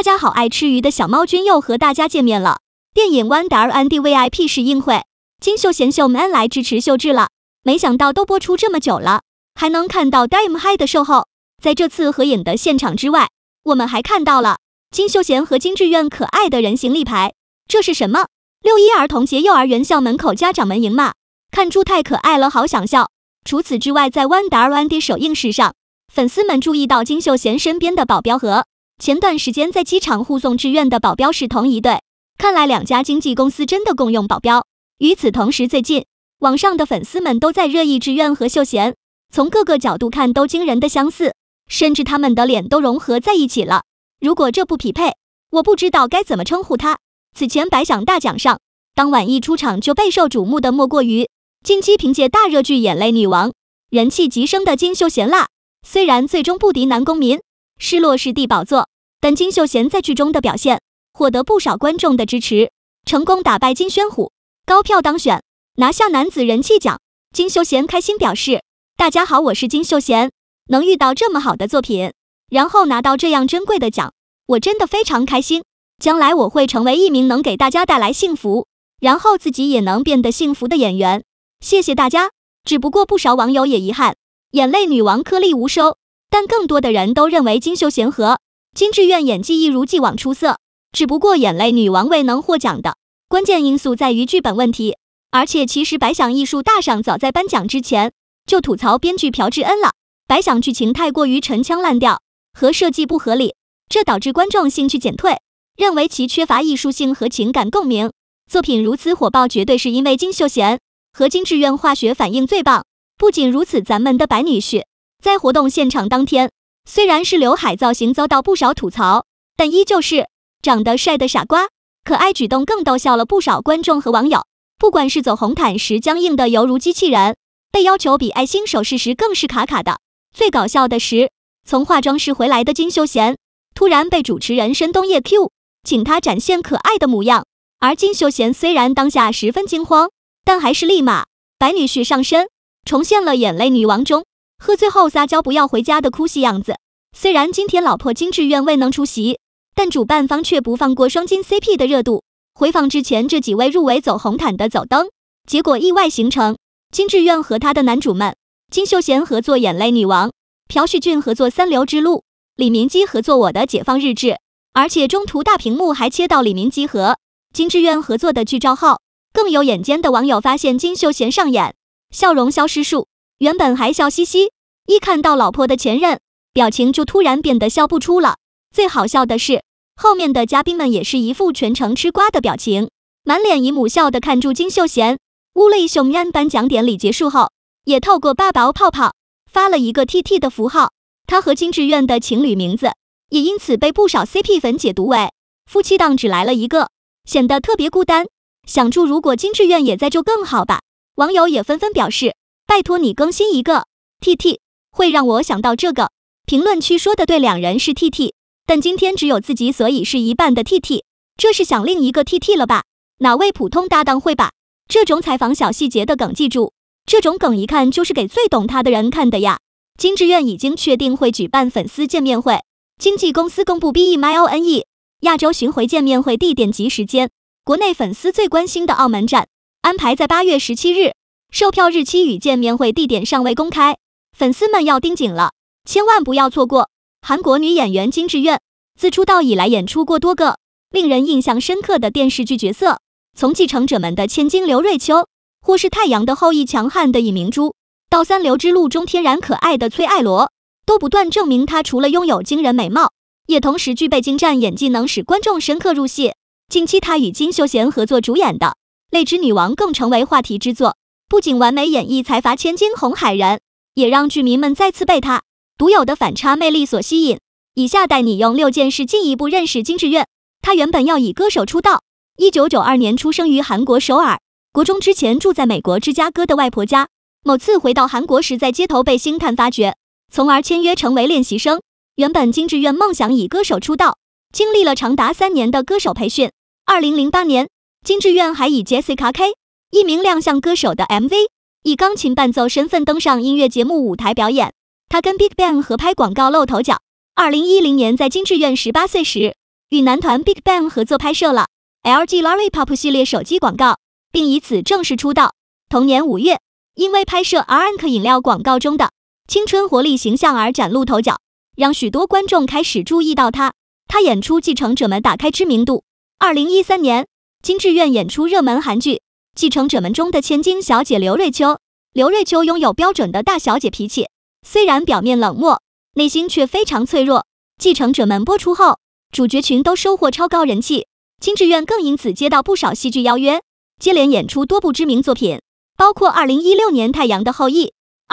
大家好，爱吃鱼的小猫君又和大家见面了。电影《o n e D 达 n d VIP 试映会，金秀贤秀 man 来支持秀智了。没想到都播出这么久了，还能看到《Dime High》的售后。在这次合影的现场之外，我们还看到了金秀贤和金智媛可爱的人形立牌。这是什么？六一儿童节幼儿园校门口家长们迎吗？看出太可爱了，好想笑。除此之外，在《o n e D 达 n d 首映式上，粉丝们注意到金秀贤身边的保镖和。前段时间在机场护送志愿的保镖是同一对，看来两家经纪公司真的共用保镖。与此同时，最近网上的粉丝们都在热议志愿和秀贤，从各个角度看都惊人的相似，甚至他们的脸都融合在一起了。如果这不匹配，我不知道该怎么称呼他。此前百想大奖上，当晚一出场就备受瞩目的莫过于金期凭借大热剧《眼泪女王》，人气极升的金秀贤啦。虽然最终不敌男公民，失落是地宝座。但金秀贤在剧中的表现获得不少观众的支持，成功打败金宣虎，高票当选，拿下男子人气奖。金秀贤开心表示：“大家好，我是金秀贤，能遇到这么好的作品，然后拿到这样珍贵的奖，我真的非常开心。将来我会成为一名能给大家带来幸福，然后自己也能变得幸福的演员。谢谢大家。”只不过不少网友也遗憾，眼泪女王颗粒无收。但更多的人都认为金秀贤和。金志媛演技一如既往出色，只不过眼泪女王未能获奖的关键因素在于剧本问题。而且其实白想艺术大赏早在颁奖之前就吐槽编剧朴智恩了，白想剧情太过于陈腔滥调和设计不合理，这导致观众兴趣减退，认为其缺乏艺术性和情感共鸣。作品如此火爆，绝对是因为金秀贤和金志媛化学反应最棒。不仅如此，咱们的白女婿在活动现场当天。虽然是刘海造型遭到不少吐槽，但依旧是长得帅的傻瓜。可爱举动更逗笑了不少观众和网友。不管是走红毯时僵硬的犹如机器人，被要求比爱心手势时更是卡卡的。最搞笑的是，从化妆室回来的金秀贤突然被主持人申东烨 Q，请他展现可爱的模样。而金秀贤虽然当下十分惊慌，但还是立马白女婿上身，重现了眼泪女王中。喝醉后撒娇不要回家的哭戏样子，虽然今天老婆金智愿未能出席，但主办方却不放过双金 CP 的热度。回放之前这几位入围走红毯的走灯，结果意外形成金智愿和他的男主们：金秀贤合作《眼泪女王》，朴叙俊合作《三流之路》，李明基合作《我的解放日志》，而且中途大屏幕还切到李明基和金智愿合作的剧照号。更有眼尖的网友发现金秀贤上演笑容消失术。原本还笑嘻嘻，一看到老婆的前任，表情就突然变得笑不出了。最好笑的是，后面的嘉宾们也是一副全程吃瓜的表情，满脸姨母笑的看住金秀贤。乌力雄安颁奖典礼结束后，也透过爸爸泡泡发了一个 tt 的符号。他和金志愿的情侣名字也因此被不少 CP 粉解读为夫妻档，只来了一个，显得特别孤单。想住如果金志愿也在就更好吧。网友也纷纷表示。拜托你更新一个 T T，会让我想到这个评论区说的对，两人是 T T，但今天只有自己，所以是一半的 T T，这是想另一个 T T 了吧？哪位普通搭档会把这种采访小细节的梗，记住，这种梗一看就是给最懂他的人看的呀。金志愿已经确定会举办粉丝见面会，经纪公司公布 B E M I O N E 亚洲巡回见面会地点及时间，国内粉丝最关心的澳门站安排在八月十七日。售票日期与见面会地点尚未公开，粉丝们要盯紧了，千万不要错过。韩国女演员金智媛自出道以来演出过多个令人印象深刻的电视剧角色，从《继承者们的千金》刘瑞秋，或是《太阳的后裔》强悍的尹明珠，到《三流之路》中天然可爱的崔爱罗，都不断证明她除了拥有惊人美貌，也同时具备精湛演技，能使观众深刻入戏。近期她与金秀贤合作主演的《泪之女王》更成为话题之作。不仅完美演绎财阀千金红海人，也让剧迷们再次被她独有的反差魅力所吸引。以下带你用六件事进一步认识金智媛。她原本要以歌手出道，一九九二年出生于韩国首尔，国中之前住在美国芝加哥的外婆家。某次回到韩国时，在街头被星探发掘，从而签约成为练习生。原本金智媛梦想以歌手出道，经历了长达三年的歌手培训。二零零八年，金智媛还以 J.C.K e s s i a。一名亮相歌手的 MV，以钢琴伴奏身份登上音乐节目舞台表演。他跟 Big Bang 合拍广告露头角。二零一零年在金志愿十八岁时，与男团 Big Bang 合作拍摄了 LG Lollipop 系列手机广告，并以此正式出道。同年五月，因为拍摄 r n k 饮料广告中的青春活力形象而崭露头角，让许多观众开始注意到他。他演出《继承者们》打开知名度。二零一三年，金志愿演出热门韩剧。继承者们中的千金小姐刘瑞秋，刘瑞秋拥有标准的大小姐脾气，虽然表面冷漠，内心却非常脆弱。继承者们播出后，主角群都收获超高人气，金志愿更因此接到不少戏剧邀约，接连演出多部知名作品，包括2016年《太阳的后裔》、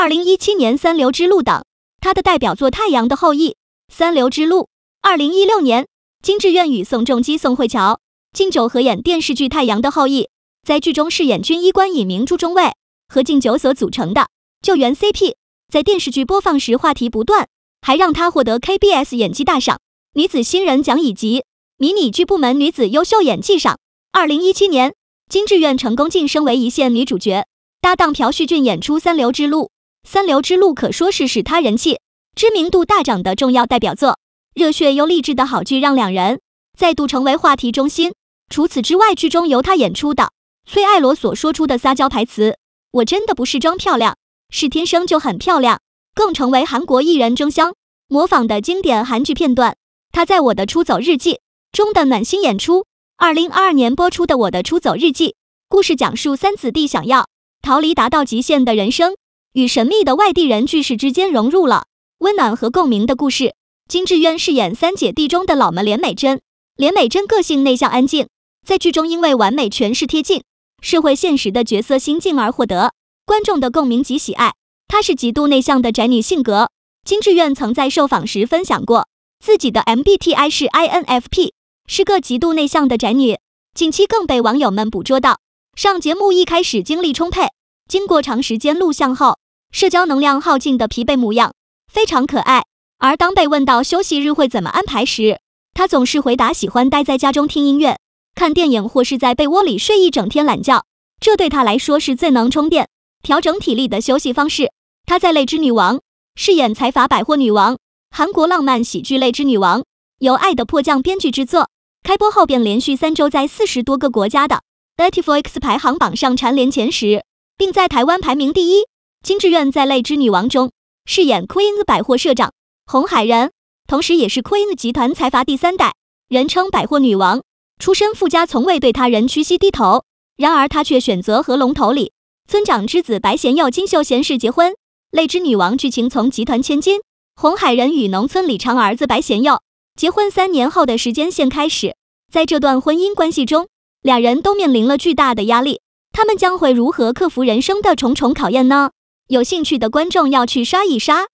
2017年《三流之路》等。他的代表作《太阳的后裔》《三流之路》，2016年，金志愿与宋仲基、宋慧乔、金九合演电视剧《太阳的后裔》。在剧中饰演军医官尹明珠中尉和敬酒所组成的救援 CP，在电视剧播放时话题不断，还让他获得 KBS 演技大赏、女子新人奖以及迷你剧部门女子优秀演技赏。二零一七年，金智媛成功晋升为一线女主角，搭档朴叙俊演出《三流之路》。《三流之路》可说是使她人气、知名度大涨的重要代表作。热血又励志的好剧让两人再度成为话题中心。除此之外，剧中由她演出的。崔爱罗所说出的撒娇台词：“我真的不是装漂亮，是天生就很漂亮。”更成为韩国艺人争相模仿的经典韩剧片段。她在《我的出走日记》中的暖心演出。二零二二年播出的《我的出走日记》，故事讲述三子弟想要逃离达到极限的人生，与神秘的外地人巨氏之间融入了温暖和共鸣的故事。金智渊饰演三姐弟中的老门廉美珍，廉美珍个性内向安静，在剧中因为完美诠释贴近。社会现实的角色心境而获得观众的共鸣及喜爱。她是极度内向的宅女性格。金志媛曾在受访时分享过自己的 MBTI 是 INFP，是个极度内向的宅女。近期更被网友们捕捉到，上节目一开始精力充沛，经过长时间录像后，社交能量耗尽的疲惫模样非常可爱。而当被问到休息日会怎么安排时，她总是回答喜欢待在家中听音乐。看电影或是在被窝里睡一整天懒觉，这对他来说是最能充电、调整体力的休息方式。他在《泪之女王》饰演财阀百货女王，韩国浪漫喜剧《泪之女王》由《爱的迫降》编剧制作，开播后便连续三周在四十多个国家的 Netflix 排行榜上蝉联前十，并在台湾排名第一。金智媛在《泪之女王》中饰演 Queen 百货社长洪海仁，同时也是 Queen 集团财阀第三代，人称百货女王。出身富家，从未对他人屈膝低头，然而他却选择和龙头里村长之子白贤佑金秀贤氏结婚。《泪之女王》剧情从集团千金红海人与农村里长儿子白贤佑结婚三年后的时间线开始。在这段婚姻关系中，俩人都面临了巨大的压力，他们将会如何克服人生的重重考验呢？有兴趣的观众要去刷一刷。